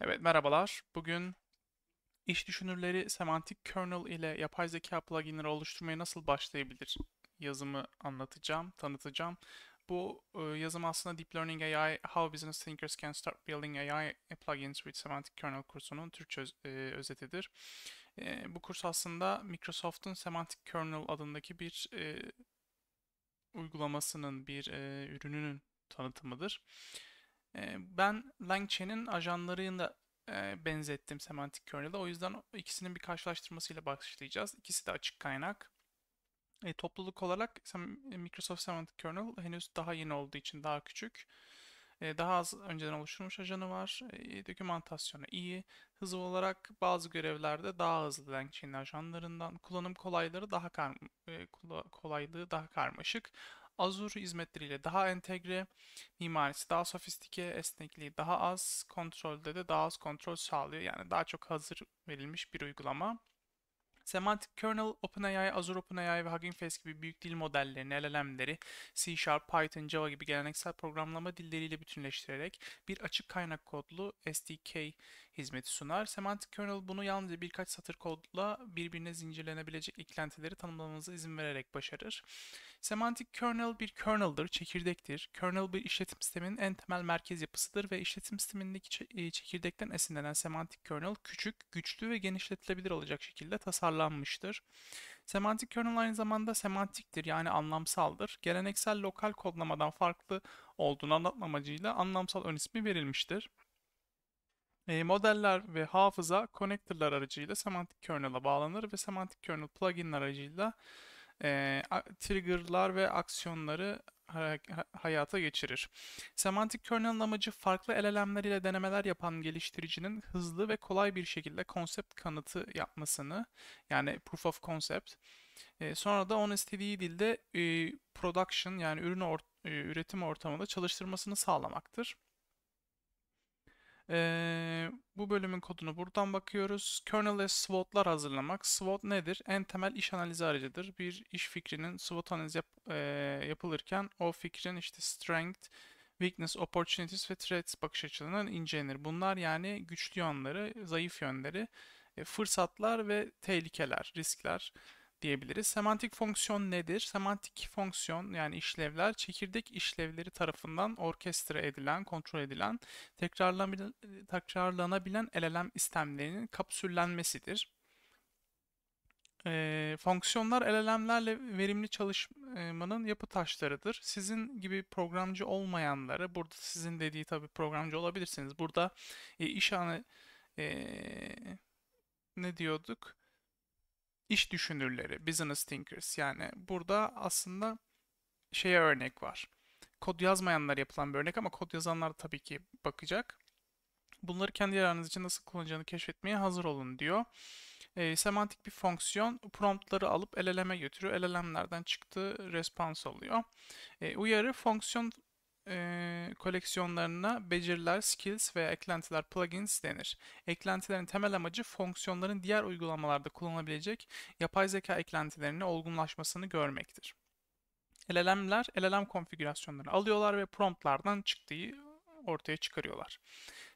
Evet merhabalar. Bugün iş düşünürleri semantik kernel ile yapay zeka pluginleri oluşturmaya nasıl başlayabilir yazımı anlatacağım, tanıtacağım. Bu e, yazım aslında Deep Learning AI How Business Thinkers Can Start Building AI Plugins with Semantic Kernel kursunun Türkçe öz e, özetidir. E, bu kurs aslında Microsoft'un Semantic Kernel adındaki bir e, uygulamasının, bir e, ürününün tanıtımıdır. Ee, ben LangChain'in ajanlarını da e, benzettim semantik kernel'e. O yüzden ikisinin bir karşılaştırmasıyla başlayacağız. İkisi de açık kaynak. E, topluluk olarak Microsoft Semantic Kernel henüz daha yeni olduğu için daha küçük. E, daha az önceden oluşturulmuş ajanı var. E, dokümantasyonu iyi. Hızlı olarak bazı görevlerde daha hızlı LangChain ajanlarından. Kullanım kolayları daha kar e, kolaylığı daha karmaşık. Azure hizmetleriyle daha entegre, mimarisi daha sofistike, esnekliği daha az, kontrolde de daha az kontrol sağlıyor. Yani daha çok hazır verilmiş bir uygulama. Semantic Kernel, OpenAI, Azure OpenAI ve Hugging Face gibi büyük dil modellerini, LLM'leri C Sharp, Python, Java gibi geleneksel programlama dilleriyle bütünleştirerek bir açık kaynak kodlu SDK hizmeti sunar. Semantic kernel bunu yalnızca birkaç satır kodla birbirine zincirlenebilecek eklentileri tanımlamanıza izin vererek başarır. Semantic kernel bir kerneldir, çekirdektir. Kernel bir işletim sisteminin en temel merkez yapısıdır ve işletim sistemindeki e, çekirdekten esinlenen semantic kernel küçük, güçlü ve genişletilebilir olacak şekilde tasarlanmıştır. Semantik kernel aynı zamanda semantiktir yani anlamsaldır. Geleneksel lokal kodlamadan farklı olduğunu anlatma amacıyla anlamsal ön ismi verilmiştir. E, modeller ve hafıza connectorlar aracıyla semantik kernel'a bağlanır ve semantik kernel pluginler aracıyla e, trigger'lar ve aksiyonları hayata geçirir. Semantik kernel'ın amacı farklı LLM'ler ile denemeler yapan geliştiricinin hızlı ve kolay bir şekilde konsept kanıtı yapmasını yani proof of concept e, sonra da onun istediği dilde e, production yani ürün or- e, üretim ortamında çalıştırmasını sağlamaktır. Ee, bu bölümün kodunu buradan bakıyoruz. Kernel'e SWOT'lar hazırlamak. SWOT nedir? En temel iş analizi aracıdır. Bir iş fikrinin SWOT analizi yap, e, yapılırken o fikrin işte strength, weakness, opportunities ve threats bakış açılarından incelenir. Bunlar yani güçlü yönleri, zayıf yönleri, e, fırsatlar ve tehlikeler, riskler diyebiliriz. Semantik fonksiyon nedir? Semantik fonksiyon yani işlevler çekirdek işlevleri tarafından orkestra edilen, kontrol edilen, tekrarlanabilen, tekrarlanabilen LLM istemlerinin kapsüllenmesidir. E, fonksiyonlar LLM'lerle verimli çalışmanın yapı taşlarıdır. Sizin gibi programcı olmayanları, burada sizin dediği tabii programcı olabilirsiniz. Burada e, iş anı e, ne diyorduk? iş düşünürleri, business thinkers yani burada aslında şeye örnek var. Kod yazmayanlar yapılan bir örnek ama kod yazanlar tabii ki bakacak. Bunları kendi yararınız için nasıl kullanacağını keşfetmeye hazır olun diyor. E, semantik bir fonksiyon promptları alıp LLM'e götürüyor. LLM'lerden çıktığı response oluyor. E, ee, uyarı fonksiyon e, koleksiyonlarına beceriler, skills veya eklentiler, plugins denir. Eklentilerin temel amacı fonksiyonların diğer uygulamalarda kullanılabilecek yapay zeka eklentilerinin olgunlaşmasını görmektir. LLM'ler LLM konfigürasyonları alıyorlar ve promptlardan çıktığı ortaya çıkarıyorlar.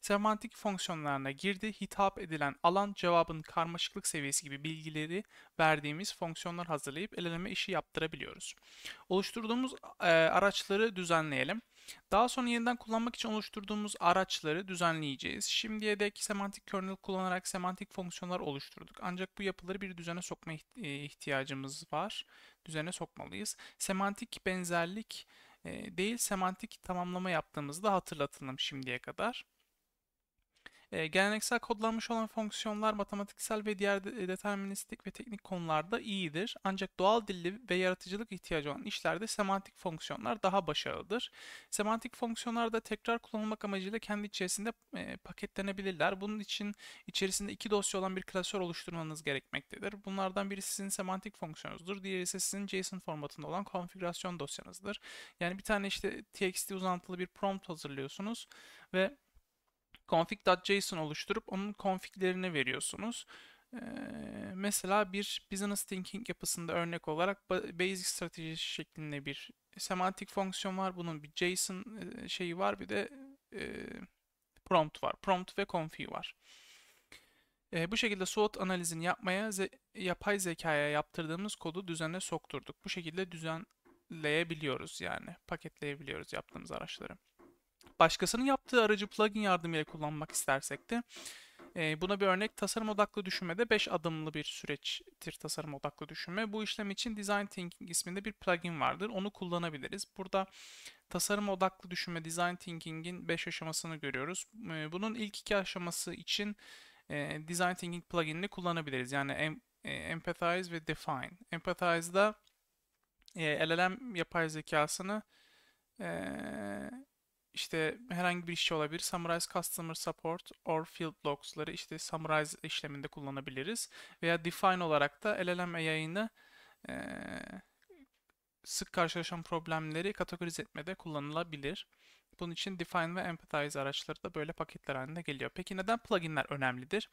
Semantik fonksiyonlarına girdi, hitap edilen alan, cevabın karmaşıklık seviyesi gibi bilgileri verdiğimiz fonksiyonlar hazırlayıp eleme işi yaptırabiliyoruz. Oluşturduğumuz e, araçları düzenleyelim. Daha sonra yeniden kullanmak için oluşturduğumuz araçları düzenleyeceğiz. Şimdiye dek semantik kernel kullanarak semantik fonksiyonlar oluşturduk. Ancak bu yapıları bir düzene sokma e, ihtiyacımız var. Düzene sokmalıyız. Semantik benzerlik değil semantik tamamlama yaptığımızı da hatırlatalım şimdiye kadar. E, geleneksel kodlanmış olan fonksiyonlar matematiksel ve diğer e, deterministik ve teknik konularda iyidir. Ancak doğal dilli ve yaratıcılık ihtiyacı olan işlerde semantik fonksiyonlar daha başarılıdır. Semantik fonksiyonlar da tekrar kullanılmak amacıyla kendi içerisinde e, paketlenebilirler. Bunun için içerisinde iki dosya olan bir klasör oluşturmanız gerekmektedir. Bunlardan biri sizin semantik fonksiyonunuzdur. Diğeri ise sizin JSON formatında olan konfigürasyon dosyanızdır. Yani bir tane işte txt uzantılı bir prompt hazırlıyorsunuz ve config.json oluşturup onun configlerini veriyorsunuz. Ee, mesela bir business thinking yapısında örnek olarak basic strateji şeklinde bir semantik fonksiyon var. Bunun bir JSON e, şeyi var bir de e, prompt var. Prompt ve config var. E, bu şekilde SWOT analizini yapmaya ze yapay zekaya yaptırdığımız kodu düzene sokturduk. Bu şekilde düzenleyebiliyoruz yani paketleyebiliyoruz yaptığımız araçları başkasının yaptığı aracı plugin yardımıyla kullanmak istersek de e, buna bir örnek tasarım odaklı düşünmede 5 adımlı bir süreçtir tasarım odaklı düşünme. Bu işlem için Design Thinking isminde bir plugin vardır. Onu kullanabiliriz. Burada tasarım odaklı düşünme Design Thinking'in 5 aşamasını görüyoruz. E, bunun ilk iki aşaması için e, Design Thinking pluginini kullanabiliriz. Yani Empathize ve Define. Empathize'da LLM yapay zekasını e, işte herhangi bir işçi olabilir. Summarize Customer Support or Field Logs'ları işte Summarize işleminde kullanabiliriz. Veya Define olarak da LLM AI'ını e, sık karşılaşan problemleri kategorize etmede kullanılabilir. Bunun için Define ve Empathize araçları da böyle paketler halinde geliyor. Peki neden pluginler önemlidir?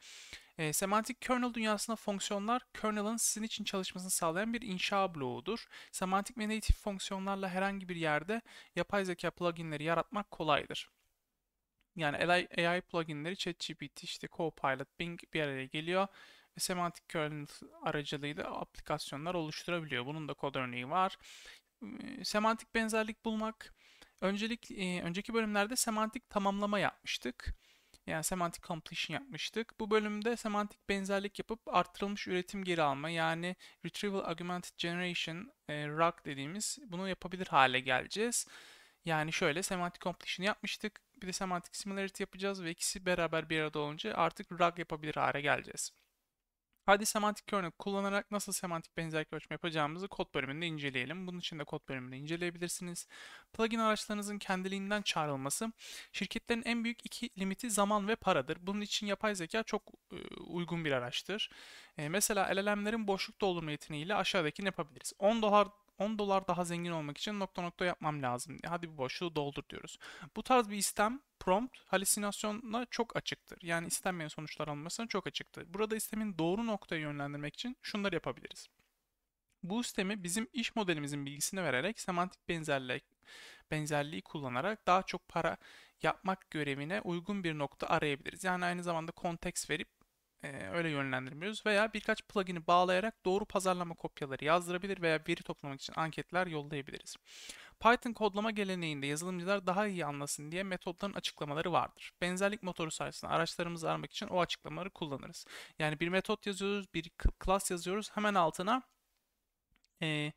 E, semantik kernel dünyasında fonksiyonlar kernel'ın sizin için çalışmasını sağlayan bir inşa bloğudur. Semantik ve native fonksiyonlarla herhangi bir yerde yapay zeka pluginleri yaratmak kolaydır. Yani AI, AI pluginleri ChatGPT, işte Copilot, Bing bir araya geliyor ve semantik kernel aracılığıyla aplikasyonlar oluşturabiliyor. Bunun da kod örneği var. Semantik benzerlik bulmak, Öncelik, e, önceki bölümlerde semantik tamamlama yapmıştık. Yani semantik completion yapmıştık. Bu bölümde semantik benzerlik yapıp artırılmış üretim geri alma yani Retrieval Augmented Generation e, RAG dediğimiz bunu yapabilir hale geleceğiz. Yani şöyle semantik completion yapmıştık. Bir de semantik similarity yapacağız ve ikisi beraber bir arada olunca artık RAG yapabilir hale geleceğiz. Hadi semantik örnek kullanarak nasıl semantik benzerlik ölçme yapacağımızı kod bölümünde inceleyelim. Bunun için de kod bölümünde inceleyebilirsiniz. Plugin araçlarınızın kendiliğinden çağrılması şirketlerin en büyük iki limiti zaman ve paradır. Bunun için yapay zeka çok e, uygun bir araçtır. E, mesela LLM'lerin boşluk doldurma yeteneğiyle aşağıdakini yapabiliriz. 10 dolar 10 dolar daha zengin olmak için nokta nokta yapmam lazım. Hadi bu boşluğu doldur diyoruz. Bu tarz bir istem prompt halüsinasyona çok açıktır. Yani istenmeyen sonuçlar almasına çok açıktır. Burada istemin doğru noktaya yönlendirmek için şunları yapabiliriz. Bu istemi bizim iş modelimizin bilgisini vererek semantik benzerlik, benzerliği kullanarak daha çok para yapmak görevine uygun bir nokta arayabiliriz. Yani aynı zamanda konteks verip ee, öyle yönlendirmiyoruz. Veya birkaç plugin'i bağlayarak doğru pazarlama kopyaları yazdırabilir veya veri toplamak için anketler yollayabiliriz. Python kodlama geleneğinde yazılımcılar daha iyi anlasın diye metotların açıklamaları vardır. Benzerlik motoru sayesinde araçlarımızı aramak için o açıklamaları kullanırız. Yani bir metot yazıyoruz, bir class yazıyoruz. Hemen altına e,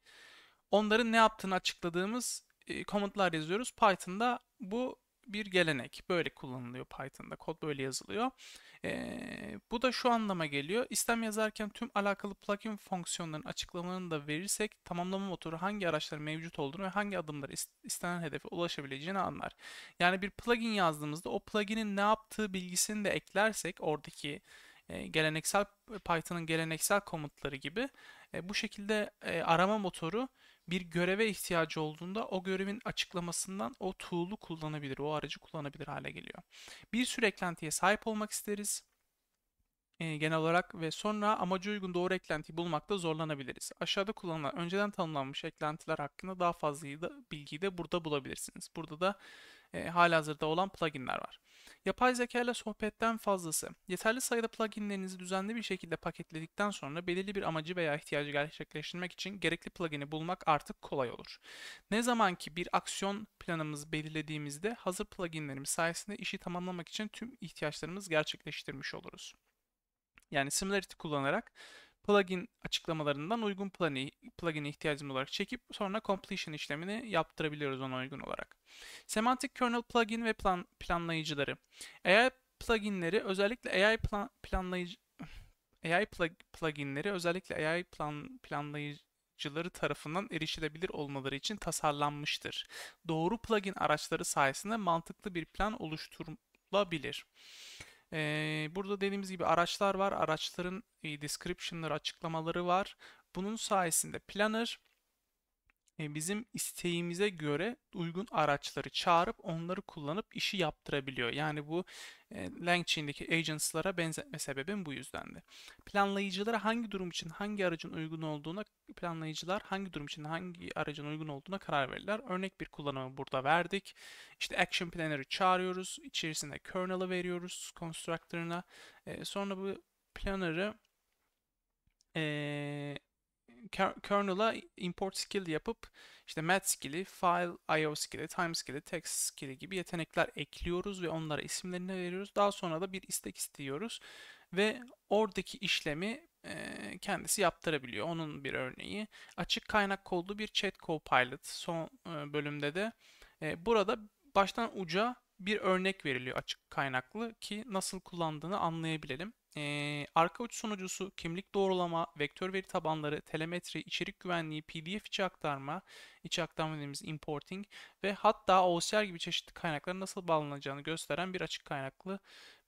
onların ne yaptığını açıkladığımız e, komutlar yazıyoruz. Python'da bu bir gelenek. Böyle kullanılıyor Python'da. Kod böyle yazılıyor. E, bu da şu anlama geliyor. İstem yazarken tüm alakalı plugin fonksiyonların açıklamalarını da verirsek tamamlama motoru hangi araçların mevcut olduğunu ve hangi adımları istenen hedefe ulaşabileceğini anlar. Yani bir plugin yazdığımızda o pluginin ne yaptığı bilgisini de eklersek oradaki e, geleneksel Python'ın geleneksel komutları gibi e, bu şekilde e, arama motoru bir göreve ihtiyacı olduğunda o görevin açıklamasından o tool'u kullanabilir, o aracı kullanabilir hale geliyor. Bir sürü eklentiye sahip olmak isteriz e, genel olarak ve sonra amaca uygun doğru eklentiyi bulmakta zorlanabiliriz. Aşağıda kullanılan önceden tanımlanmış eklentiler hakkında daha fazla bilgiyi de burada bulabilirsiniz. Burada da e, halihazırda olan pluginler var. Yapay zeka ile sohbetten fazlası. Yeterli sayıda pluginlerinizi düzenli bir şekilde paketledikten sonra belirli bir amacı veya ihtiyacı gerçekleştirmek için gerekli plugini bulmak artık kolay olur. Ne zaman ki bir aksiyon planımız belirlediğimizde hazır pluginlerimiz sayesinde işi tamamlamak için tüm ihtiyaçlarımız gerçekleştirmiş oluruz. Yani Similarity kullanarak plugin açıklamalarından uygun plugin'e plugin ihtiyacımız olarak çekip sonra completion işlemini yaptırabiliyoruz ona uygun olarak. Semantic kernel plugin ve plan, planlayıcıları. AI pluginleri özellikle AI plan, planlayıcı AI plug, pluginleri özellikle AI plan, planlayıcıları tarafından erişilebilir olmaları için tasarlanmıştır. Doğru plugin araçları sayesinde mantıklı bir plan oluşturulabilir burada dediğimiz gibi araçlar var. Araçların description'ları, açıklamaları var. Bunun sayesinde planner e, bizim isteğimize göre uygun araçları çağırıp onları kullanıp işi yaptırabiliyor. Yani bu e, LangChain'deki agents'lara benzetme sebebim bu yüzden de. Planlayıcılara hangi durum için hangi aracın uygun olduğuna planlayıcılar hangi durum için hangi aracın uygun olduğuna karar verirler. Örnek bir kullanımı burada verdik. İşte Action Planner'ı çağırıyoruz. İçerisine kernel'ı veriyoruz constructor'ına. E, sonra bu planner'ı ee, kernel'a import skill yapıp işte mat skill'i, file io skill'i, time skill'i, text skill'i gibi yetenekler ekliyoruz ve onlara isimlerini veriyoruz. Daha sonra da bir istek istiyoruz ve oradaki işlemi kendisi yaptırabiliyor. Onun bir örneği. Açık kaynak kodlu bir chat copilot son bölümde de. Burada baştan uca bir örnek veriliyor açık kaynaklı ki nasıl kullandığını anlayabilelim. Ee, arka uç sunucusu, kimlik doğrulama, vektör veri tabanları, telemetri, içerik güvenliği, pdf içi aktarma, içi aktarma dediğimiz importing ve hatta OCR gibi çeşitli kaynaklara nasıl bağlanacağını gösteren bir açık kaynaklı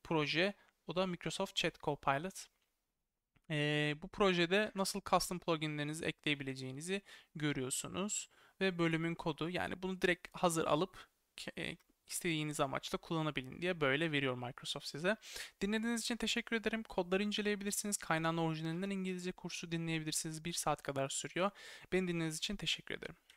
proje. O da Microsoft Chat Copilot. Ee, bu projede nasıl custom pluginlerinizi ekleyebileceğinizi görüyorsunuz ve bölümün kodu yani bunu direkt hazır alıp e, istediğiniz amaçla kullanabilin diye böyle veriyor Microsoft size. Dinlediğiniz için teşekkür ederim. Kodları inceleyebilirsiniz. Kaynağın orijinalinden İngilizce kursu dinleyebilirsiniz. Bir saat kadar sürüyor. Beni dinlediğiniz için teşekkür ederim.